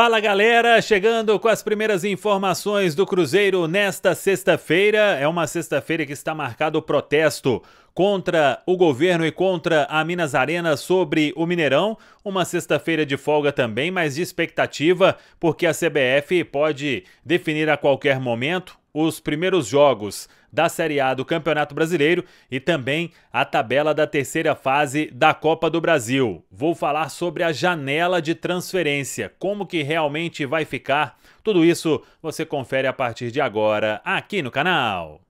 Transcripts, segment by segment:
Fala galera, chegando com as primeiras informações do Cruzeiro nesta sexta-feira. É uma sexta-feira que está marcado o protesto contra o governo e contra a Minas Arenas sobre o Mineirão. Uma sexta-feira de folga também, mas de expectativa, porque a CBF pode definir a qualquer momento os primeiros jogos da Série A do Campeonato Brasileiro e também a tabela da terceira fase da Copa do Brasil. Vou falar sobre a janela de transferência, como que realmente vai ficar. Tudo isso você confere a partir de agora aqui no canal.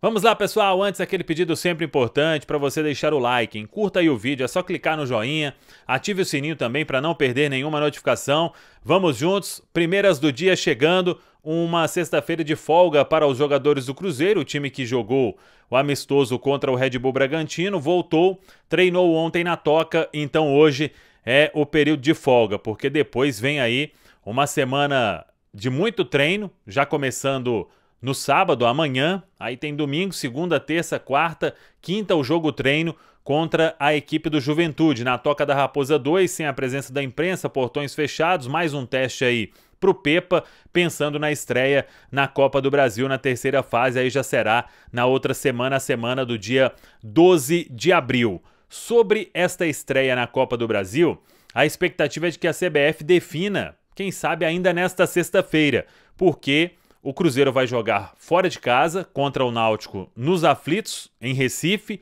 Vamos lá, pessoal. Antes, aquele pedido sempre importante para você deixar o like. Hein? Curta aí o vídeo, é só clicar no joinha. Ative o sininho também para não perder nenhuma notificação. Vamos juntos. Primeiras do dia chegando. Uma sexta-feira de folga para os jogadores do Cruzeiro, o time que jogou o amistoso contra o Red Bull Bragantino, voltou, treinou ontem na toca, então hoje é o período de folga, porque depois vem aí uma semana de muito treino, já começando no sábado, amanhã, aí tem domingo, segunda, terça, quarta, quinta, o jogo treino contra a equipe do Juventude. Na Toca da Raposa 2, sem a presença da imprensa, portões fechados, mais um teste aí para o Pepa, pensando na estreia na Copa do Brasil na terceira fase, aí já será na outra semana, a semana do dia 12 de abril. Sobre esta estreia na Copa do Brasil, a expectativa é de que a CBF defina, quem sabe ainda nesta sexta-feira, porque o Cruzeiro vai jogar fora de casa contra o Náutico nos Aflitos, em Recife,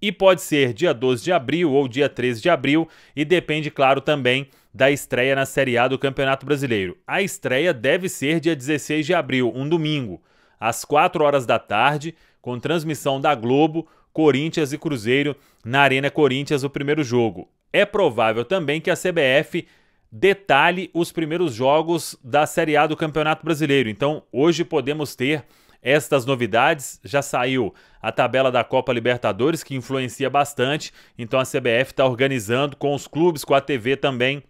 e pode ser dia 12 de abril ou dia 13 de abril, e depende, claro, também da estreia na Série A do Campeonato Brasileiro. A estreia deve ser dia 16 de abril, um domingo, às 4 horas da tarde, com transmissão da Globo, Corinthians e Cruzeiro na Arena Corinthians, o primeiro jogo. É provável também que a CBF detalhe os primeiros jogos da Série A do Campeonato Brasileiro. Então, hoje podemos ter estas novidades. Já saiu a tabela da Copa Libertadores, que influencia bastante. Então, a CBF está organizando com os clubes, com a TV também,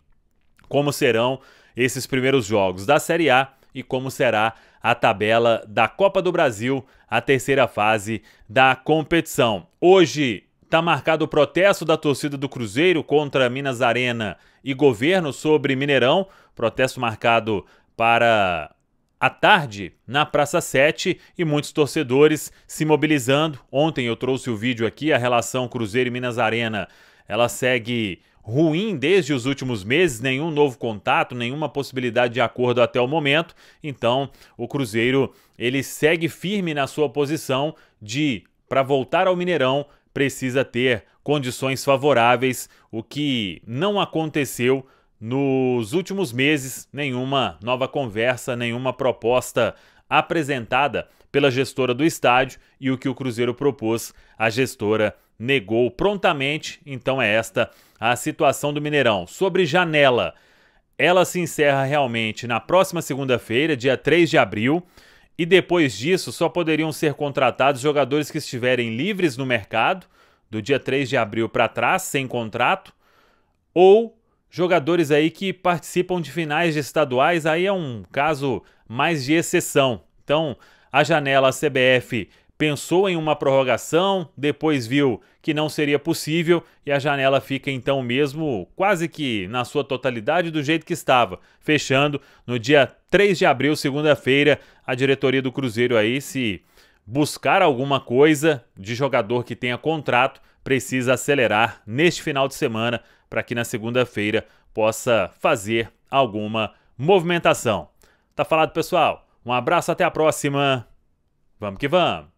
como serão esses primeiros jogos da Série A e como será a tabela da Copa do Brasil, a terceira fase da competição. Hoje, Está marcado o protesto da torcida do Cruzeiro contra Minas Arena e governo sobre Mineirão. Protesto marcado para a tarde na Praça 7 e muitos torcedores se mobilizando. Ontem eu trouxe o vídeo aqui, a relação Cruzeiro e Minas Arena. Ela segue ruim desde os últimos meses, nenhum novo contato, nenhuma possibilidade de acordo até o momento. Então, o Cruzeiro, ele segue firme na sua posição de para voltar ao Mineirão precisa ter condições favoráveis, o que não aconteceu nos últimos meses, nenhuma nova conversa, nenhuma proposta apresentada pela gestora do estádio e o que o Cruzeiro propôs, a gestora negou prontamente. Então é esta a situação do Mineirão. Sobre janela, ela se encerra realmente na próxima segunda-feira, dia 3 de abril e depois disso só poderiam ser contratados jogadores que estiverem livres no mercado, do dia 3 de abril para trás, sem contrato, ou jogadores aí que participam de finais de estaduais, aí é um caso mais de exceção. Então, a janela CBF pensou em uma prorrogação, depois viu que não seria possível e a janela fica então mesmo quase que na sua totalidade do jeito que estava, fechando no dia 3 de abril, segunda-feira, a diretoria do Cruzeiro aí se buscar alguma coisa de jogador que tenha contrato, precisa acelerar neste final de semana para que na segunda-feira possa fazer alguma movimentação. Tá falado, pessoal? Um abraço, até a próxima. Vamos que vamos.